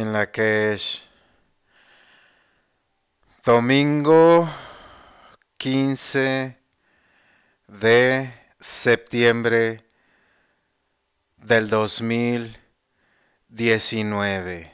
en la que es domingo 15 de septiembre del 2019.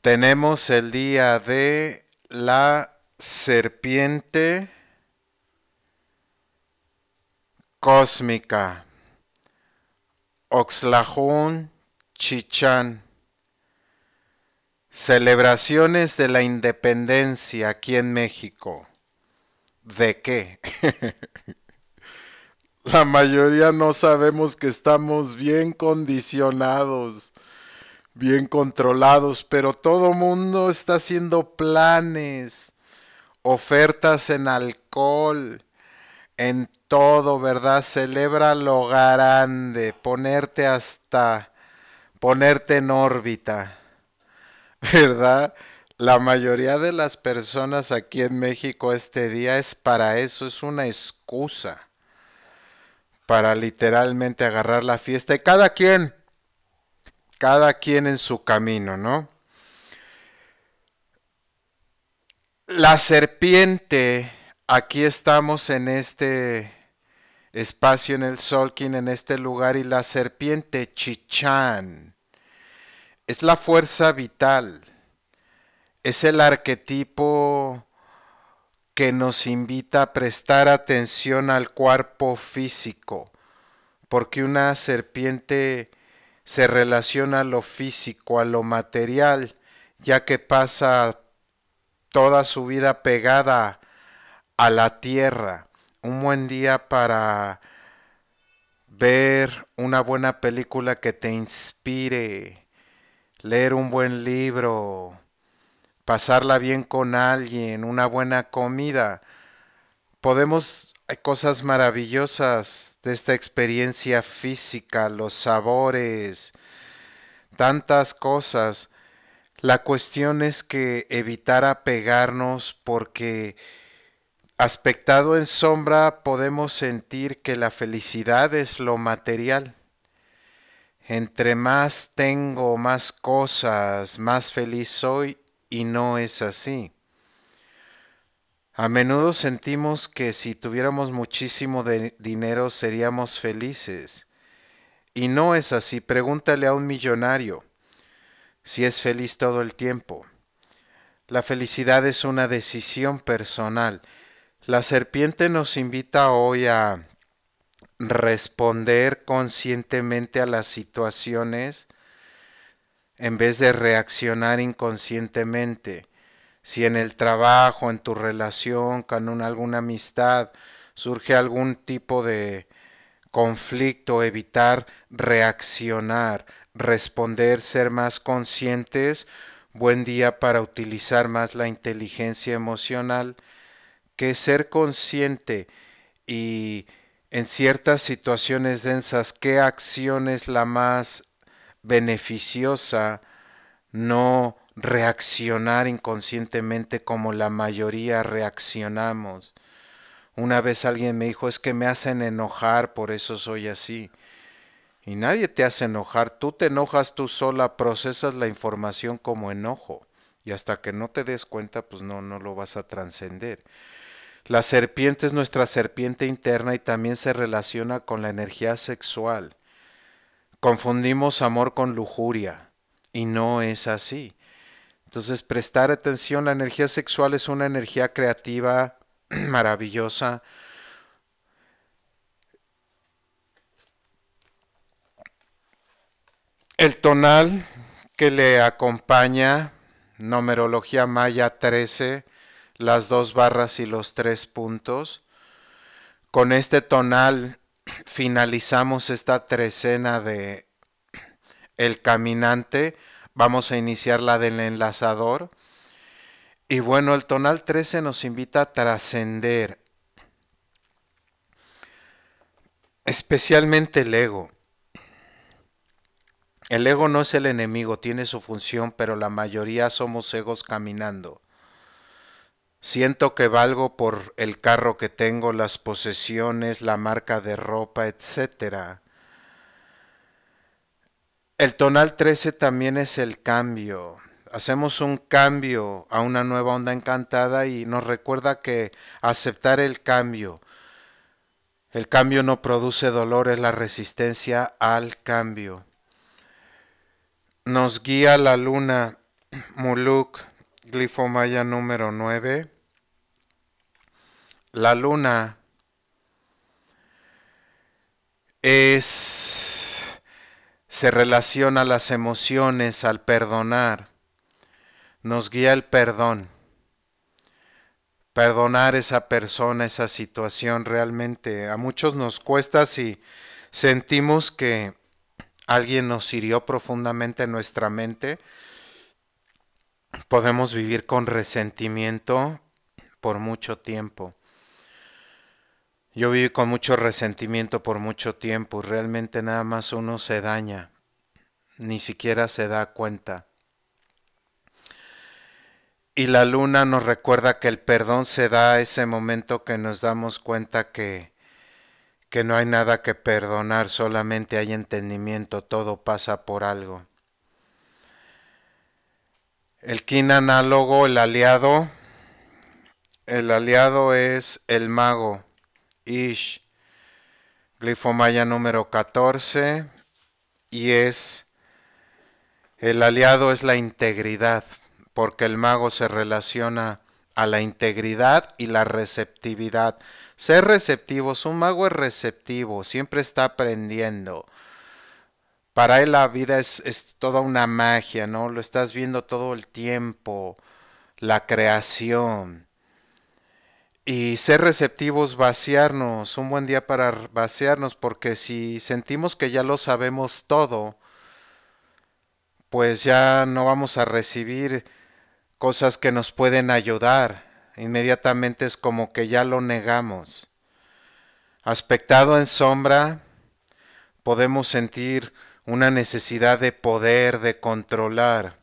Tenemos el día de la serpiente cósmica, Oxlajón Chichán. Celebraciones de la independencia aquí en México. ¿De qué? la mayoría no sabemos que estamos bien condicionados, bien controlados, pero todo mundo está haciendo planes, ofertas en alcohol, en todo, ¿verdad? Celebra lo grande, ponerte hasta ponerte en órbita, ¿verdad? La mayoría de las personas aquí en México este día es para eso, es una excusa para literalmente agarrar la fiesta y cada quien, cada quien en su camino, ¿no? La serpiente, aquí estamos en este espacio en el Solkin en este lugar y la serpiente Chichán es la fuerza vital, es el arquetipo que nos invita a prestar atención al cuerpo físico, porque una serpiente se relaciona a lo físico, a lo material, ya que pasa toda su vida pegada a la tierra un buen día para ver una buena película que te inspire, leer un buen libro, pasarla bien con alguien, una buena comida. Podemos, hay cosas maravillosas de esta experiencia física, los sabores, tantas cosas. La cuestión es que evitar apegarnos porque Aspectado en sombra podemos sentir que la felicidad es lo material. Entre más tengo, más cosas, más feliz soy y no es así. A menudo sentimos que si tuviéramos muchísimo dinero seríamos felices. Y no es así. Pregúntale a un millonario si es feliz todo el tiempo. La felicidad es una decisión personal la serpiente nos invita hoy a responder conscientemente a las situaciones en vez de reaccionar inconscientemente. Si en el trabajo, en tu relación, con alguna amistad, surge algún tipo de conflicto, evitar reaccionar, responder, ser más conscientes, buen día para utilizar más la inteligencia emocional que ser consciente y en ciertas situaciones densas qué acción es la más beneficiosa, no reaccionar inconscientemente como la mayoría reaccionamos. Una vez alguien me dijo, es que me hacen enojar, por eso soy así. Y nadie te hace enojar, tú te enojas tú sola, procesas la información como enojo. Y hasta que no te des cuenta, pues no, no lo vas a trascender. La serpiente es nuestra serpiente interna y también se relaciona con la energía sexual. Confundimos amor con lujuria y no es así. Entonces, prestar atención, la energía sexual es una energía creativa maravillosa. El tonal que le acompaña, numerología maya 13, las dos barras y los tres puntos. Con este tonal finalizamos esta trecena de el caminante. Vamos a iniciar la del enlazador. Y bueno, el tonal 13 nos invita a trascender, especialmente el ego. El ego no es el enemigo, tiene su función, pero la mayoría somos egos caminando. Siento que valgo por el carro que tengo, las posesiones, la marca de ropa, etc. El tonal 13 también es el cambio. Hacemos un cambio a una nueva onda encantada y nos recuerda que aceptar el cambio. El cambio no produce dolor, es la resistencia al cambio. Nos guía la luna, Muluk, glifo maya número 9, la luna es se relaciona a las emociones al perdonar. Nos guía el perdón. Perdonar esa persona, esa situación realmente a muchos nos cuesta si sentimos que alguien nos hirió profundamente en nuestra mente Podemos vivir con resentimiento por mucho tiempo. Yo viví con mucho resentimiento por mucho tiempo y realmente nada más uno se daña, ni siquiera se da cuenta. Y la luna nos recuerda que el perdón se da a ese momento que nos damos cuenta que, que no hay nada que perdonar, solamente hay entendimiento, todo pasa por algo. El kin análogo, el aliado. El aliado es el mago. Ish. Glifo número 14. Y es. El aliado es la integridad. Porque el mago se relaciona a la integridad y la receptividad. Ser receptivos. Un mago es receptivo. Siempre está aprendiendo para él la vida es, toda una magia, ¿no? Lo estás viendo todo el tiempo, la creación. Y ser receptivos, vaciarnos, un buen día para vaciarnos, porque si sentimos que ya lo sabemos todo, pues ya no vamos a recibir cosas que nos pueden ayudar. Inmediatamente es como que ya lo negamos. Aspectado en sombra, podemos sentir una necesidad de poder, de controlar.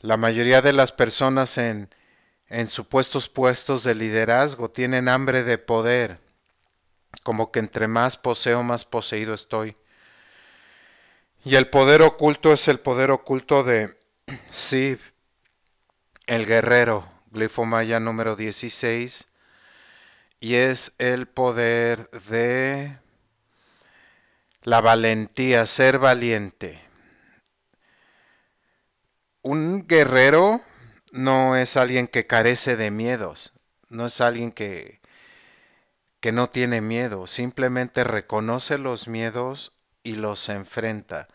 La mayoría de las personas en, en supuestos puestos de liderazgo tienen hambre de poder, como que entre más poseo, más poseído estoy. Y el poder oculto es el poder oculto de Sib, el guerrero, glifo maya número 16, y es el poder de la valentía, ser valiente. Un guerrero no es alguien que carece de miedos, no es alguien que, que no tiene miedo, simplemente reconoce los miedos y los enfrenta.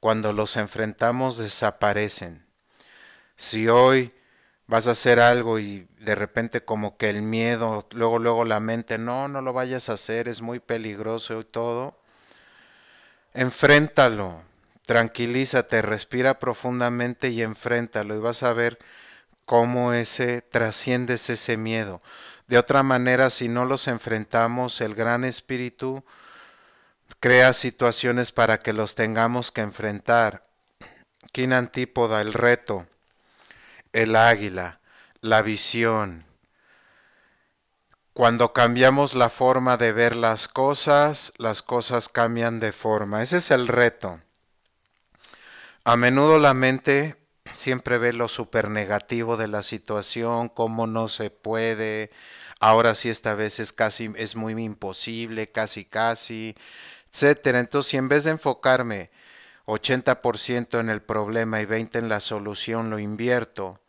Cuando los enfrentamos desaparecen. Si hoy vas a hacer algo y de repente como que el miedo, luego luego la mente, no, no lo vayas a hacer, es muy peligroso y todo, Enfréntalo, tranquilízate, respira profundamente y enfréntalo y vas a ver cómo ese trasciendes ese miedo. De otra manera, si no los enfrentamos, el gran espíritu crea situaciones para que los tengamos que enfrentar. quién antípoda, el reto, el águila, la visión, cuando cambiamos la forma de ver las cosas, las cosas cambian de forma. Ese es el reto. A menudo la mente siempre ve lo supernegativo de la situación, cómo no se puede, ahora sí esta vez es casi, es muy imposible, casi casi, etc. Entonces, si en vez de enfocarme 80% en el problema y 20 en la solución, lo invierto,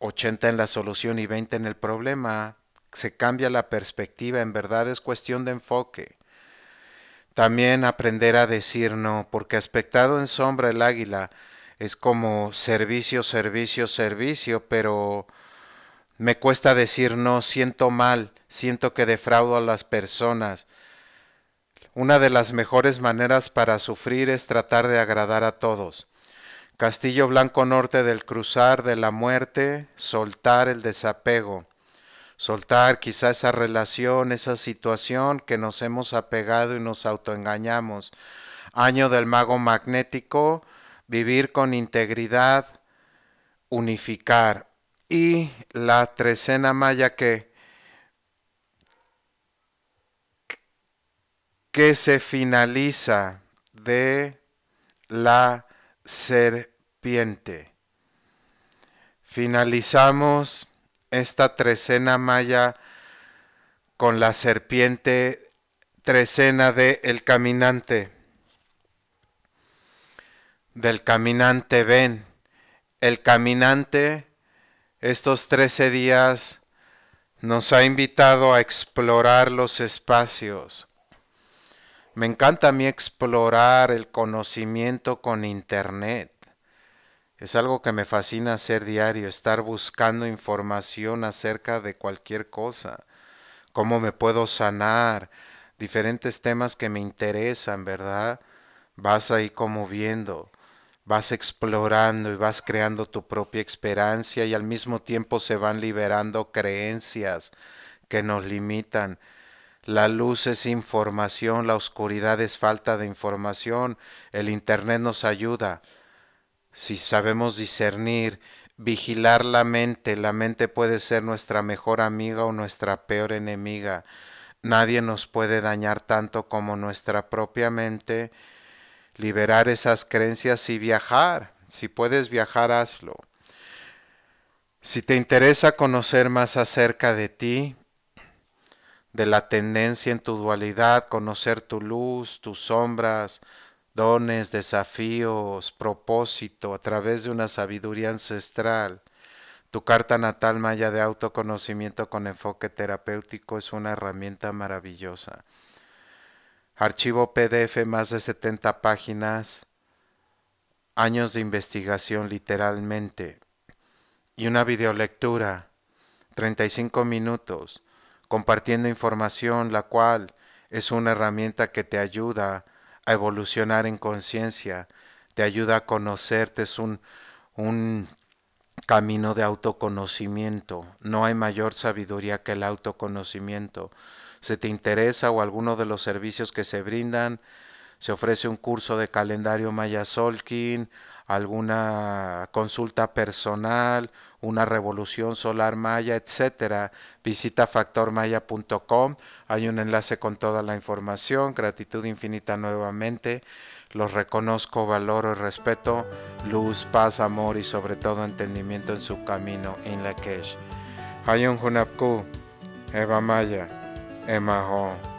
80 en la solución y 20 en el problema, se cambia la perspectiva, en verdad es cuestión de enfoque. También aprender a decir no, porque aspectado en sombra el águila es como servicio, servicio, servicio, pero me cuesta decir no, siento mal, siento que defraudo a las personas. Una de las mejores maneras para sufrir es tratar de agradar a todos. Castillo Blanco Norte del cruzar de la muerte, soltar el desapego soltar quizá esa relación, esa situación que nos hemos apegado y nos autoengañamos. Año del mago magnético, vivir con integridad, unificar. Y la trecena maya que, que se finaliza de la serpiente. Finalizamos esta trecena maya con la serpiente trecena de El Caminante. Del Caminante ven. El Caminante estos trece días nos ha invitado a explorar los espacios. Me encanta a mí explorar el conocimiento con Internet. Es algo que me fascina hacer diario, estar buscando información acerca de cualquier cosa, cómo me puedo sanar, diferentes temas que me interesan, ¿verdad? Vas ahí como viendo, vas explorando y vas creando tu propia esperanza y al mismo tiempo se van liberando creencias que nos limitan. La luz es información, la oscuridad es falta de información, el Internet nos ayuda si sabemos discernir, vigilar la mente, la mente puede ser nuestra mejor amiga o nuestra peor enemiga. Nadie nos puede dañar tanto como nuestra propia mente. Liberar esas creencias y viajar. Si puedes viajar, hazlo. Si te interesa conocer más acerca de ti, de la tendencia en tu dualidad, conocer tu luz, tus sombras, dones, desafíos, propósito, a través de una sabiduría ancestral. Tu carta natal maya de autoconocimiento con enfoque terapéutico es una herramienta maravillosa. Archivo PDF más de 70 páginas, años de investigación literalmente y una videolectura, 35 minutos, compartiendo información la cual es una herramienta que te ayuda evolucionar en conciencia, te ayuda a conocerte, es un, un camino de autoconocimiento. No hay mayor sabiduría que el autoconocimiento. Si te interesa o alguno de los servicios que se brindan, se ofrece un curso de calendario Maya Solkin, alguna consulta personal, una revolución solar maya, etcétera. Visita factormaya.com, hay un enlace con toda la información. Gratitud infinita nuevamente. Los reconozco, valoro y respeto. Luz, paz, amor y sobre todo entendimiento en su camino. En la Kesh. Hayun Eva Maya,